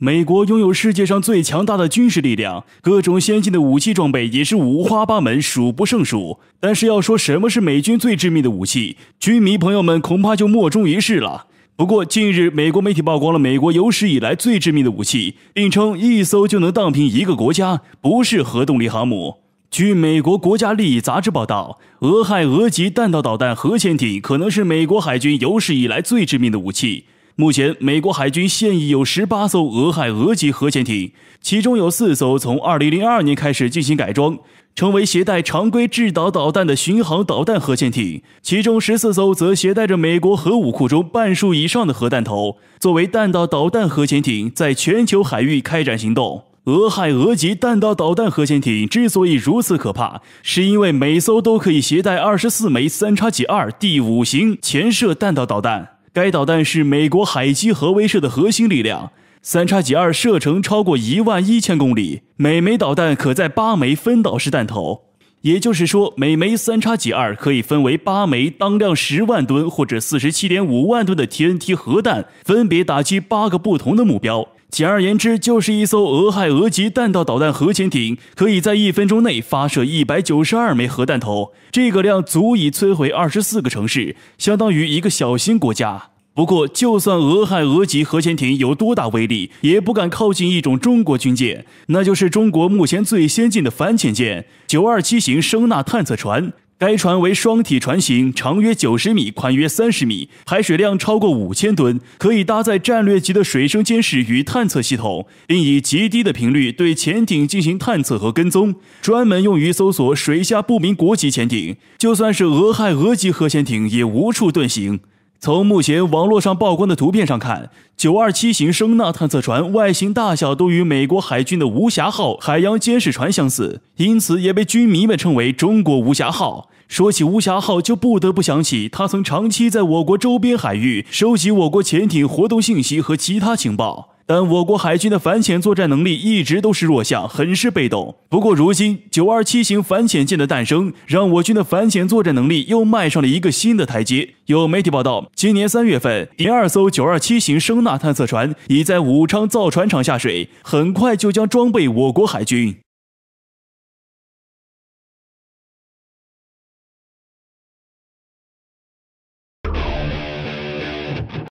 美国拥有世界上最强大的军事力量，各种先进的武器装备也是五花八门、数不胜数。但是要说什么是美军最致命的武器，军迷朋友们恐怕就莫衷一是了。不过，近日美国媒体曝光了美国有史以来最致命的武器，并称一艘就能荡平一个国家，不是核动力航母。据美国《国家利益》杂志报道，俄亥俄级弹道导弹核潜艇可能是美国海军有史以来最致命的武器。目前，美国海军现役有十八艘俄亥俄级核潜艇，其中有四艘从二零零二年开始进行改装，成为携带常规制导导弹的巡航导弹核潜艇，其中十四艘则携带着美国核武库中半数以上的核弹头，作为弹道导弹核潜艇在全球海域开展行动。俄亥俄级弹道导弹核潜艇之所以如此可怕，是因为每艘都可以携带二十四枚三叉戟二 D 五型潜射弹道导弹。该导弹是美国海基核威慑的核心力量。三叉戟二射程超过一万一千公里，每枚导弹可在八枚分导式弹头，也就是说，每枚三叉戟二可以分为八枚当量十万吨或者四十七点五万吨的 TNT 核弹，分别打击八个不同的目标。简而言之，就是一艘俄亥俄级弹道导弹核潜艇可以在一分钟内发射一百九十二枚核弹头，这个量足以摧毁二十四个城市，相当于一个小型国家。不过，就算俄亥俄级核潜艇有多大威力，也不敢靠近一种中国军舰，那就是中国目前最先进的反潜舰——九二七型声纳探测船。该船为双体船型，长约九十米，宽约三十米，排水量超过五千吨，可以搭载战略级的水声监视与探测系统，并以极低的频率对潜艇进行探测和跟踪，专门用于搜索水下不明国籍潜艇。就算是俄亥俄级核潜艇也无处遁形。从目前网络上曝光的图片上看，927型声纳探测船外形大小都与美国海军的“无暇号”海洋监视船相似，因此也被军迷们称为“中国无暇号”。说起“无暇号”，就不得不想起它曾长期在我国周边海域收集我国潜艇活动信息和其他情报。但我国海军的反潜作战能力一直都是弱项，很是被动。不过，如今九二七型反潜舰的诞生，让我军的反潜作战能力又迈上了一个新的台阶。有媒体报道，今年三月份，第二艘九二七型声呐探测船已在武昌造船厂下水，很快就将装备我国海军。